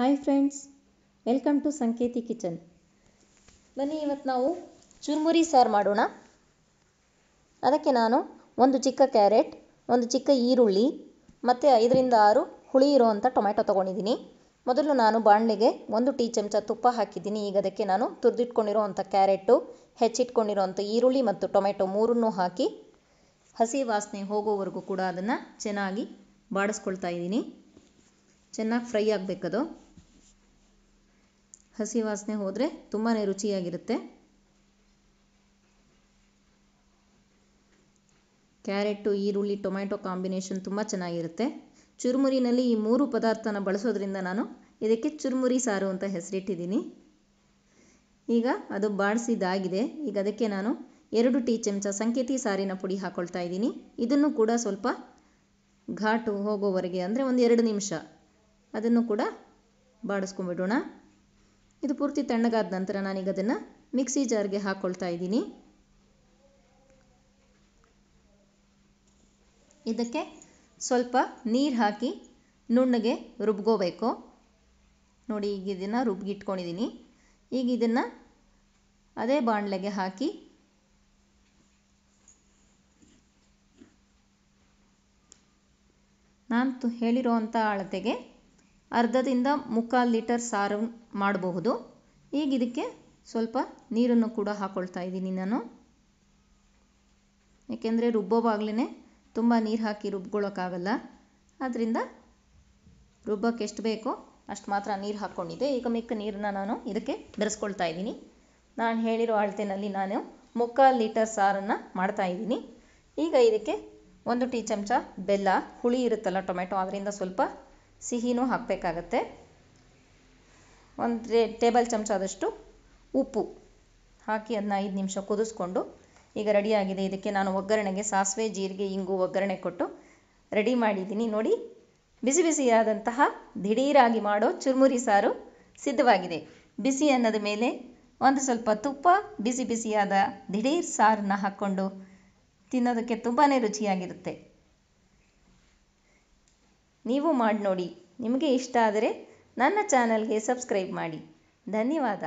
hi friends welcome to Sanketi kitchen ಬನ್ನಿ ಇವತ್ತು ನಾವು ಚುರುಮುರಿ ಸಾರು ಮಾಡೋಣ ಅದಕ್ಕೆ ನಾನು ಒಂದು ಚಿಕ್ಕ ಕ್ಯಾರೆಟ್ ಒಂದು ಚಿಕ್ಕ ಈರುಳ್ಳಿ ಮತ್ತು ಐದರಿಂದ ಆರು ಹುಳಿ ಇರೋವಂಥ ಟೊಮೆಟೊ ತೊಗೊಂಡಿದ್ದೀನಿ ಮೊದಲು ನಾನು ಬಾಣಲೆಗೆ ಒಂದು ಟೀ ಚಮಚ ತುಪ್ಪ ಹಾಕಿದ್ದೀನಿ ಈಗ ಅದಕ್ಕೆ ನಾನು ತುರಿದಿಟ್ಕೊಂಡಿರುವಂಥ ಕ್ಯಾರೆಟು ಹೆಚ್ಚಿಟ್ಕೊಂಡಿರುವಂಥ ಈರುಳ್ಳಿ ಮತ್ತು ಟೊಮೆಟೊ ಮೂರನ್ನೂ ಹಾಕಿ ಹಸಿ ವಾಸನೆ ಹೋಗೋವರೆಗೂ ಕೂಡ ಅದನ್ನು ಚೆನ್ನಾಗಿ ಬಾಡಿಸ್ಕೊಳ್ತಾ ಇದ್ದೀನಿ ಚೆನ್ನಾಗಿ ಫ್ರೈ ಆಗಬೇಕದು ಹಸಿ ವಾಸನೆ ಹೋದರೆ ತುಂಬಾ ರುಚಿಯಾಗಿರುತ್ತೆ ಕ್ಯಾರೆಟು ಈರುಳ್ಳಿ ಟೊಮ್ಯಾಟೊ ಕಾಂಬಿನೇಷನ್ ತುಂಬ ಚೆನ್ನಾಗಿರುತ್ತೆ ಚುರುಮುರಿನಲ್ಲಿ ಈ ಮೂರು ಪದಾರ್ಥನ ಬಳಸೋದ್ರಿಂದ ನಾನು ಇದಕ್ಕೆ ಚುರುಮುರಿ ಸಾರು ಅಂತ ಹೆಸರಿಟ್ಟಿದ್ದೀನಿ ಈಗ ಅದು ಬಾಡಿಸಿದಾಗಿದೆ ಈಗ ಅದಕ್ಕೆ ನಾನು ಎರಡು ಟೀ ಚಮಚ ಸಂಕೇತಿ ಸಾರಿನ ಪುಡಿ ಹಾಕ್ಕೊಳ್ತಾ ಇದ್ದೀನಿ ಇದನ್ನು ಕೂಡ ಸ್ವಲ್ಪ ಘಾಟು ಹೋಗೋವರೆಗೆ ಅಂದರೆ ಒಂದು ಎರಡು ನಿಮಿಷ ಅದನ್ನು ಕೂಡ ಬಾಡಿಸ್ಕೊಂಬಿಡೋಣ ಇದು ಪೂರ್ತಿ ತಣ್ಣಗಾದ ನಂತರ ನಾನೀಗ ಅದನ್ನು ಮಿಕ್ಸಿ ಜಾರ್ಗೆ ಹಾಕ್ಕೊಳ್ತಾ ಇದ್ದೀನಿ ಇದಕ್ಕೆ ಸ್ವಲ್ಪ ನೀರು ಹಾಕಿ ನುಣ್ಣಗೆ ರುಬ್ಕೋಬೇಕು ನೋಡಿ ಈಗ ಇದನ್ನು ರುಬ್ಗಿಟ್ಕೊಂಡಿದ್ದೀನಿ ಈಗ ಇದನ್ನು ಅದೇ ಬಾಣಲೆಗೆ ಹಾಕಿ ನಾನು ಹೇಳಿರೋ ಅಂಥ ಅಳತೆಗೆ ಅರ್ಧದಿಂದ ಮುಕ್ಕಾಲು ಲೀಟರ್ ಸಾರು ಮಾಡಬಹುದು ಈಗ ಇದಕ್ಕೆ ಸ್ವಲ್ಪ ನೀರನ್ನು ಕೂಡ ಹಾಕ್ಕೊಳ್ತಾ ಇದ್ದೀನಿ ನಾನು ಏಕೆಂದರೆ ರುಬ್ಬೋವಾಗಲೇ ತುಂಬ ನೀರು ಹಾಕಿ ರುಬ್ಕೊಳ್ಳೋಕ್ಕಾಗಲ್ಲ ಆದ್ದರಿಂದ ರುಬ್ಬಕ್ಕೆ ಎಷ್ಟು ಬೇಕೋ ಅಷ್ಟು ಮಾತ್ರ ನೀರು ಹಾಕ್ಕೊಂಡಿದ್ದೆ ಈಗ ಮಿಕ್ಕ ನೀರನ್ನ ನಾನು ಇದಕ್ಕೆ ಬೆರೆಸ್ಕೊಳ್ತಾ ಇದ್ದೀನಿ ನಾನು ಹೇಳಿರೋ ಅಳತೆನಲ್ಲಿ ನಾನು ಮುಕ್ಕಾಲು ಲೀಟರ್ ಸಾರನ್ನು ಮಾಡ್ತಾ ಇದ್ದೀನಿ ಈಗ ಇದಕ್ಕೆ ಒಂದು ಟೀ ಚಮಚ ಬೆಲ್ಲ ಹುಳಿ ಇರುತ್ತಲ್ಲ ಟೊಮೆಟೊ ಅದರಿಂದ ಸ್ವಲ್ಪ ಸಿಹಿನೂ ಹಾಕಬೇಕಾಗತ್ತೆ ಒಂದು ಟೇಬಲ್ ಚಮಚದಷ್ಟು ಉಪ್ಪು ಹಾಕಿ ಅದನ್ನ ಐದು ನಿಮಿಷ ಕುದಿಸ್ಕೊಂಡು ಈಗ ರೆಡಿಯಾಗಿದೆ ಇದಕ್ಕೆ ನಾನು ಒಗ್ಗರಣೆಗೆ ಸಾಸಿವೆ ಜೀರಿಗೆ ಇಂಗು ಒಗ್ಗರಣೆ ಕೊಟ್ಟು ರೆಡಿ ಮಾಡಿದ್ದೀನಿ ನೋಡಿ ಬಿಸಿ ಬಿಸಿಯಾದಂತಹ ದಿಢೀರಾಗಿ ಮಾಡೋ ಚುರುಮುರಿ ಸಾರು ಸಿದ್ಧವಾಗಿದೆ ಬಿಸಿ ಅನ್ನದ ಮೇಲೆ ಒಂದು ಸ್ವಲ್ಪ ತುಪ್ಪ ಬಿಸಿ ಬಿಸಿಯಾದ ದಿಢೀರ್ ಸಾರನ್ನ ಹಾಕ್ಕೊಂಡು ತಿನ್ನೋದಕ್ಕೆ ತುಂಬಾ ರುಚಿಯಾಗಿರುತ್ತೆ ನೀವು ಮಾಡಿ ನೋಡಿ ನಿಮಗೆ ಇಷ್ಟ ಆದರೆ ನನ್ನ ಚಾನಲ್ಗೆ ಸಬ್ಸ್ಕ್ರೈಬ್ ಮಾಡಿ ಧನ್ಯವಾದ